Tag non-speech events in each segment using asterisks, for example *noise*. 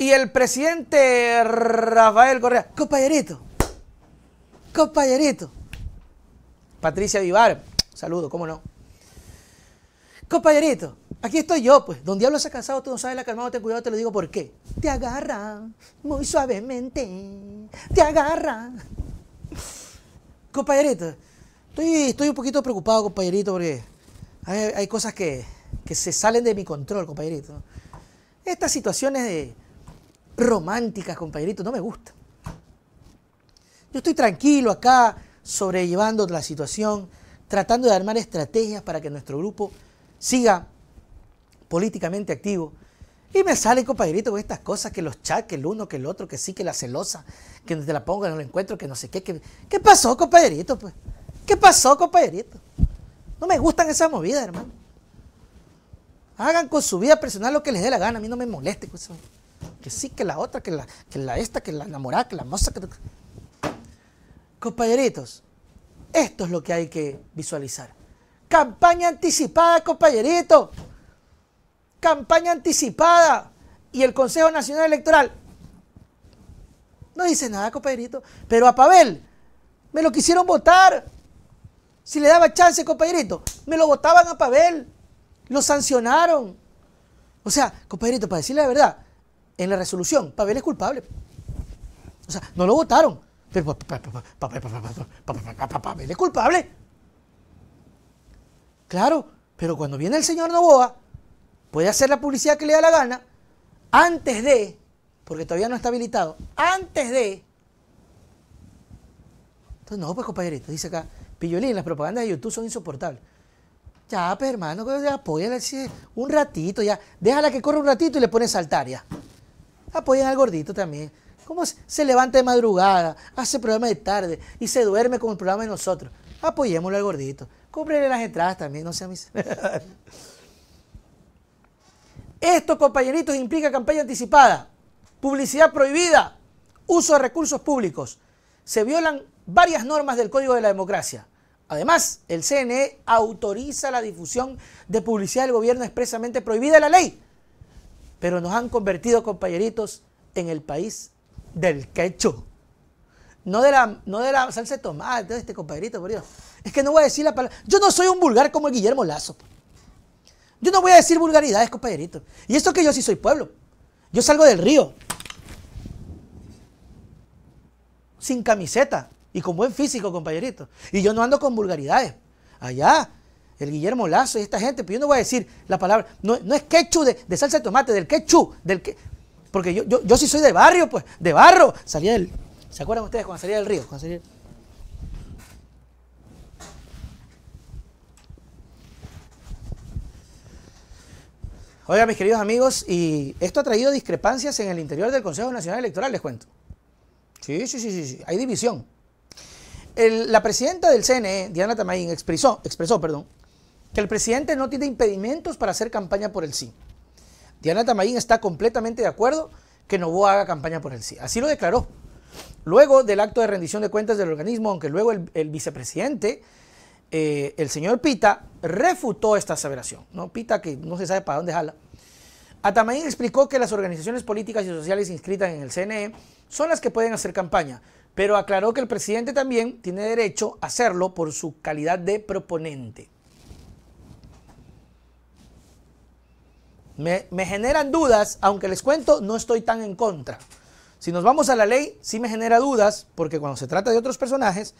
Y el presidente Rafael Correa, compañerito, compañerito. Patricia Vivar, saludo, cómo no. Compañerito, aquí estoy yo, pues. Donde Diablo se ha cansado, tú no sabes la calmado, te cuidado, te lo digo por qué. Te agarra muy suavemente, te agarra. Compañerito, estoy, estoy un poquito preocupado, compañerito, porque hay, cosas que, que, se salen de mi control, compañerito. Estas situaciones de románticas, compañerito, no me gusta. Yo estoy tranquilo acá, sobrellevando la situación, tratando de armar estrategias para que nuestro grupo siga políticamente activo. Y me sale, compañerito, con estas cosas, que los chats, que el uno, que el otro, que sí, que la celosa, que te la ponga no lo encuentro, que no sé qué. ¿Qué pasó, compañerito? Pues? ¿Qué pasó, compañerito? No me gustan esas movidas, hermano. Hagan con su vida personal lo que les dé la gana, a mí no me moleste. con eso que sí, que la otra, que la, que la esta, que la enamorada, que la moza. Compañeritos, esto es lo que hay que visualizar. Campaña anticipada, compañerito. Campaña anticipada. Y el Consejo Nacional Electoral no dice nada, compañerito. Pero a Pavel me lo quisieron votar. Si le daba chance, compañerito, me lo votaban a Pavel. Lo sancionaron. O sea, compañerito, para decirle la verdad, en la resolución. Pavel es culpable. O sea, no lo votaron. Pero Pavel es culpable. Claro, pero cuando viene el señor Novoa, puede hacer la publicidad que le da la gana, antes de, porque todavía no está habilitado, antes de. Entonces, no, pues compañerito, dice acá, Pillolín, las propagandas de YouTube son insoportables. Ya, pues hermano, ya apóyala un ratito, ya. Déjala que corra un ratito y le pone saltar, ya apoyen al gordito también. ¿Cómo se levanta de madrugada, hace programa de tarde y se duerme con el programa de nosotros? Apoyémoslo al gordito. Cúbrele las entradas también, no sea mis... *laughs* Esto, compañeritos, implica campaña anticipada, publicidad prohibida, uso de recursos públicos. Se violan varias normas del Código de la Democracia. Además, el CNE autoriza la difusión de publicidad del gobierno expresamente prohibida en la ley pero nos han convertido, compañeritos, en el país del quecho. No de la, no de la salsa de tomate, este compañerito, por Dios. Es que no voy a decir la palabra. Yo no soy un vulgar como el Guillermo Lazo. Yo no voy a decir vulgaridades, compañerito. Y esto que yo sí soy pueblo. Yo salgo del río. Sin camiseta y con buen físico, compañerito. Y yo no ando con vulgaridades. Allá, el Guillermo Lazo y esta gente, pero pues yo no voy a decir la palabra, no, es quechu de, salsa de tomate, del quechu, del que, porque yo, yo, sí soy de barrio, pues, de barro, salía del, ¿se acuerdan ustedes cuando salía del río? Oiga, mis queridos amigos, y esto ha traído discrepancias en el interior del Consejo Nacional Electoral, les cuento. Sí, sí, sí, sí, hay división. la presidenta del CNE, Diana Tamaín, expresó, expresó perdón, que el presidente no tiene impedimentos para hacer campaña por el sí. Diana Tamayín está completamente de acuerdo que Novoa haga campaña por el sí. Así lo declaró. Luego del acto de rendición de cuentas del organismo, aunque luego el, vicepresidente, eh, el señor Pita, refutó esta aseveración. ¿no? Pita que no se sabe para dónde jala. Tamayín explicó que las organizaciones políticas y sociales inscritas en el CNE son las que pueden hacer campaña, pero aclaró que el presidente también tiene derecho a hacerlo por su calidad de proponente. Me, generan dudas, aunque les cuento, no estoy tan en contra. Si nos vamos a la ley, sí me genera dudas, porque cuando se trata de otros personajes,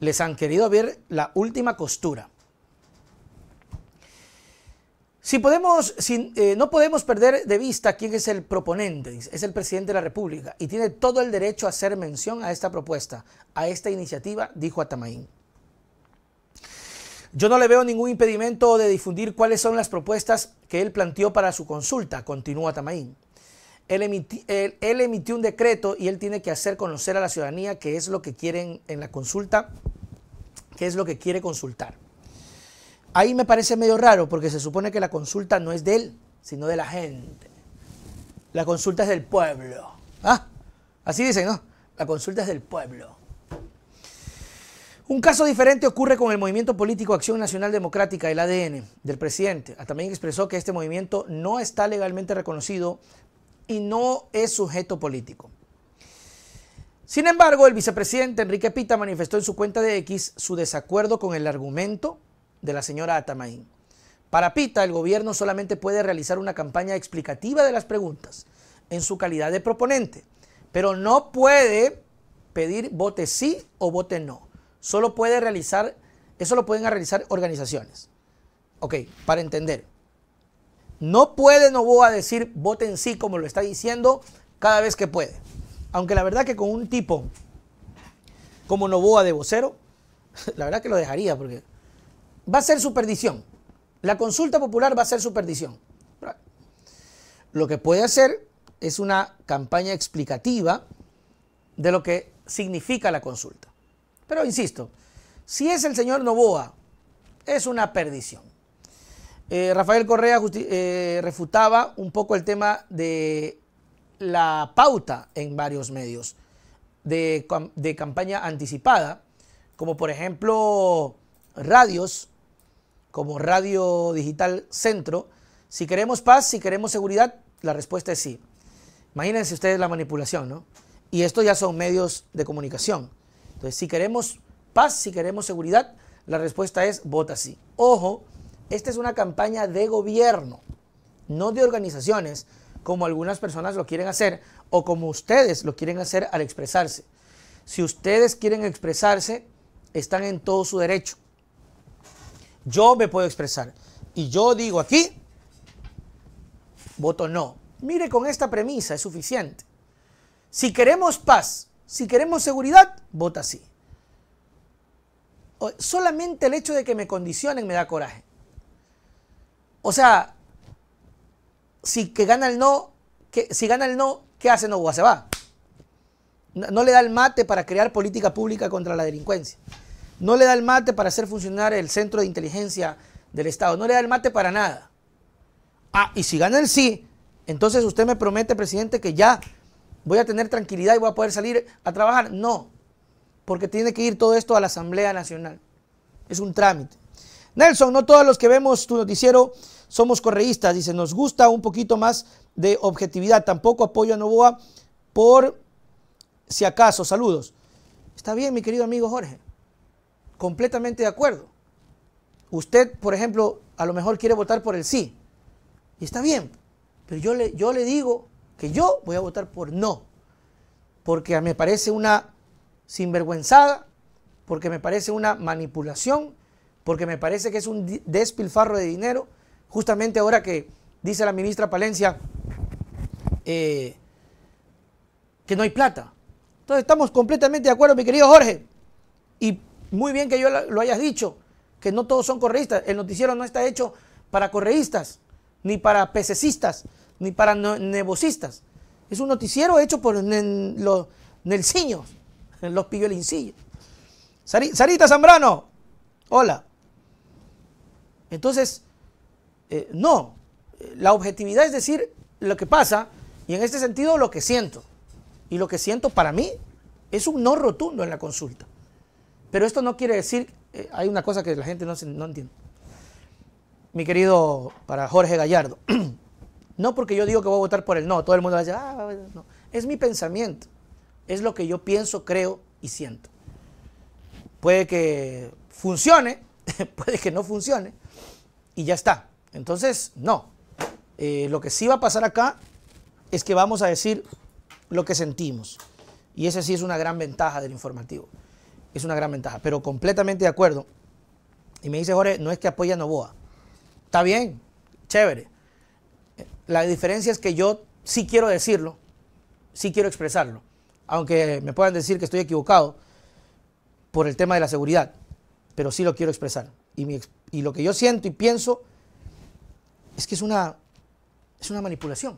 les han querido ver la última costura. Si podemos, eh, no podemos perder de vista quién es el proponente, es el presidente de la República, y tiene todo el derecho a hacer mención a esta propuesta, a esta iniciativa, dijo Atamaín. Yo no le veo ningún impedimento de difundir cuáles son las propuestas que él planteó para su consulta, continúa Tamaín. Él, emitió un decreto y él tiene que hacer conocer a la ciudadanía qué es lo que quieren en la consulta, qué es lo que quiere consultar. Ahí me parece medio raro porque se supone que la consulta no es de él, sino de la gente. La consulta es del pueblo. ¿Ah? Así dicen, ¿no? La consulta es del pueblo. Un caso diferente ocurre con el movimiento político Acción Nacional Democrática, el ADN, del presidente. Ah, también expresó que este movimiento no está legalmente reconocido y no es sujeto político. Sin embargo, el vicepresidente Enrique Pita manifestó en su cuenta de X su desacuerdo con el argumento de la señora Atamain. Para Pita, el gobierno solamente puede realizar una campaña explicativa de las preguntas en su calidad de proponente, pero no puede pedir voto sí o vote no solo puede realizar, eso lo pueden realizar organizaciones. Ok, para entender. No puede Novoa decir voten sí como lo está diciendo cada vez que puede. Aunque la verdad que con un tipo como Novoa de vocero, *laughs* la verdad que lo dejaría porque va a ser su perdición. La consulta popular va a ser su perdición. Lo que puede hacer es una campaña explicativa de lo que significa la consulta. Pero insisto, si es el señor Novoa, es una perdición. Eh, Rafael Correa eh, refutaba un poco el tema de la pauta en varios medios de, de campaña anticipada, como por ejemplo radios, como Radio Digital Centro. Si queremos paz, si queremos seguridad, la respuesta es sí. Imagínense ustedes la manipulación, ¿no? Y estos ya son medios de comunicación si queremos paz, si queremos seguridad, la respuesta es vota sí. Ojo, esta es una campaña de gobierno, no de organizaciones, como algunas personas lo quieren hacer o como ustedes lo quieren hacer al expresarse. Si ustedes quieren expresarse, están en todo su derecho. Yo me puedo expresar y yo digo aquí, voto no. Mire, con esta premisa es suficiente. Si queremos paz, si queremos seguridad, vota sí. Solamente el hecho de que me condicionen me da coraje. O sea, si que gana el no, que, si gana el no, ¿qué hace No Se va. no, le da el mate para crear política pública contra la delincuencia. No le da el mate para hacer funcionar el centro de inteligencia del Estado. No le da el mate para nada. Ah, y si gana el sí, entonces usted me promete, presidente, que ya voy a tener tranquilidad y voy a poder salir a trabajar. No, porque tiene que ir todo esto a la Asamblea Nacional. Es un trámite. Nelson, no todos los que vemos tu noticiero somos correístas, dice, nos gusta un poquito más de objetividad. Tampoco apoyo a Novoa por si acaso. Saludos. Está bien, mi querido amigo Jorge. Completamente de acuerdo. Usted, por ejemplo, a lo mejor quiere votar por el sí. Y está bien. Pero yo le, yo le digo que yo voy a votar por no, porque me parece una sinvergüenzada, porque me parece una manipulación, porque me parece que es un despilfarro de dinero. Justamente ahora que dice la ministra Palencia eh, que no hay plata. Entonces estamos completamente de acuerdo, mi querido Jorge. Y muy bien que yo lo hayas dicho, que no todos son correístas. El noticiero no está hecho para correístas ni para pececistas ni para nevocistas. Es un noticiero hecho por *laughs* los en los pillolencillos. Sarita Zambrano, hola. Entonces, eh, no, la objetividad es decir lo que pasa y en este sentido lo que siento. Y lo que siento para mí es un no rotundo en la consulta. Pero esto no quiere decir, eh, hay una cosa que la gente no, no entiende. Mi querido, para Jorge Gallardo. *clears throat* No porque yo digo que voy a votar por él, no, todo el mundo va a decir, ah, no. Es mi pensamiento, es lo que yo pienso, creo y siento. Puede que funcione, *laughs* puede que no funcione, y ya está. Entonces, no. Eh, lo que sí va a pasar acá es que vamos a decir lo que sentimos. Y esa sí es una gran ventaja del informativo. Es una gran ventaja, pero completamente de acuerdo. Y me dice Jorge, no es que apoya a Novoa. Está bien, chévere. La diferencia es que yo sí quiero decirlo, sí quiero expresarlo, aunque me puedan decir que estoy equivocado por el tema de la seguridad, pero sí lo quiero expresar. Y, y lo que yo siento y pienso es que es una, es una manipulación,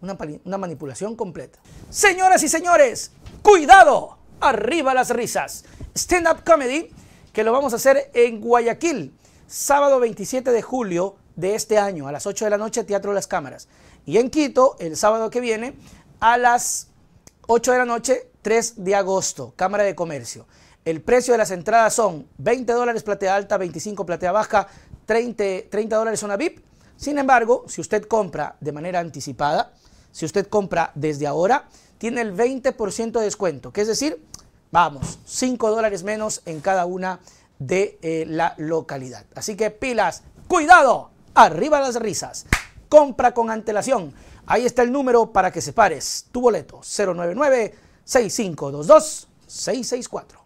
una, una manipulación completa. Señoras y señores, cuidado, arriba las risas. Stand-up comedy que lo vamos a hacer en Guayaquil, sábado 27 de julio de este año, a las 8 de la noche, Teatro de las Cámaras. Y en Quito, el sábado que viene, a las 8 de la noche, 3 de agosto, Cámara de Comercio. El precio de las entradas son 20 dólares platea alta, 25 platea baja, 30, 30 dólares zona VIP. Sin embargo, si usted compra de manera anticipada, si usted compra desde ahora, tiene el 20% de descuento, que es decir, vamos, 5 dólares menos en cada una de eh, la localidad. Así que pilas, cuidado. Arriba las risas. Compra con antelación. Ahí está el número para que separes tu boleto. 099 6522 664